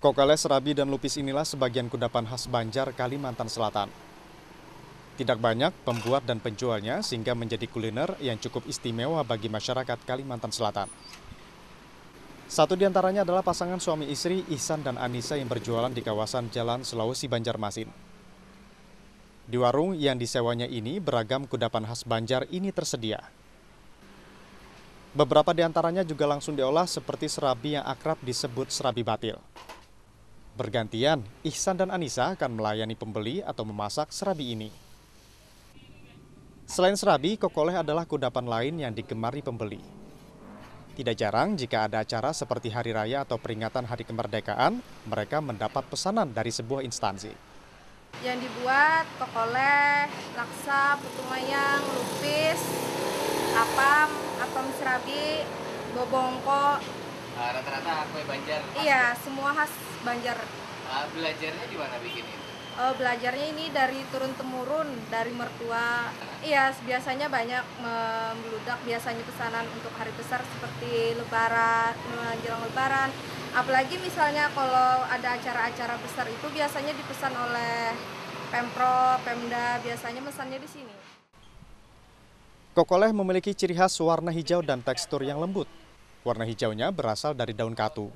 Kokales, serabi dan lupis inilah sebagian kudapan khas Banjar, Kalimantan Selatan. Tidak banyak pembuat dan penjualnya sehingga menjadi kuliner yang cukup istimewa bagi masyarakat Kalimantan Selatan. Satu di antaranya adalah pasangan suami istri Ihsan dan Anissa yang berjualan di kawasan Jalan Sulawesi Banjarmasin. Di warung yang disewanya ini beragam kudapan khas Banjar ini tersedia. Beberapa di antaranya juga langsung diolah seperti serabi yang akrab disebut serabi batil. Bergantian, Ihsan dan Anissa akan melayani pembeli atau memasak serabi ini. Selain serabi, kokoleh adalah kudapan lain yang digemari pembeli. Tidak jarang jika ada acara seperti hari raya atau peringatan hari kemerdekaan, mereka mendapat pesanan dari sebuah instansi. Yang dibuat kokoleh, laksa, putu mayang, lupis, apam, apam serabi, bobongko, Ah, rata-rata kue Banjar iya semua khas Banjar uh, belajarnya di mana bikin itu uh, belajarnya ini dari turun temurun dari mertua ah. iya biasanya banyak membludak biasanya pesanan untuk hari besar seperti lebaran menjelang lebaran apalagi misalnya kalau ada acara-acara besar itu biasanya dipesan oleh pemprov pemda biasanya pesannya di sini Kokoleh memiliki ciri khas warna hijau dan tekstur yang lembut. Warna hijaunya berasal dari daun katu.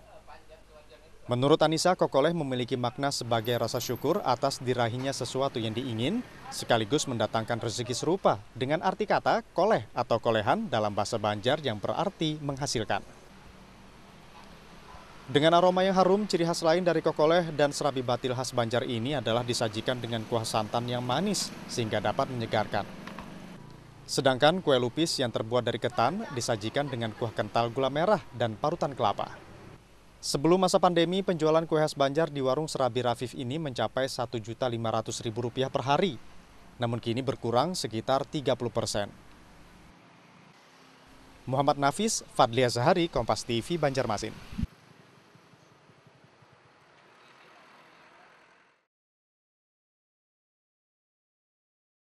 Menurut Anissa, kokoleh memiliki makna sebagai rasa syukur atas dirahinya sesuatu yang diingin, sekaligus mendatangkan rezeki serupa dengan arti kata koleh atau kolehan dalam bahasa Banjar yang berarti menghasilkan. Dengan aroma yang harum, ciri khas lain dari kokoleh dan serabi batil khas Banjar ini adalah disajikan dengan kuah santan yang manis sehingga dapat menyegarkan. Sedangkan kue lupis yang terbuat dari ketan disajikan dengan kuah kental gula merah dan parutan kelapa. Sebelum masa pandemi, penjualan kue khas Banjar di warung Serabi Rafif ini mencapai Rp1.500.000 per hari. Namun kini berkurang sekitar 30 persen. Muhammad Nafis, Fadlia Zahari, Kompas TV, Banjarmasin.